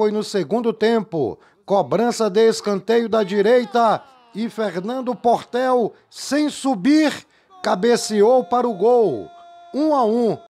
foi no segundo tempo. Cobrança de escanteio da direita e Fernando Portel, sem subir, cabeceou para o gol. 1 um a 1. Um.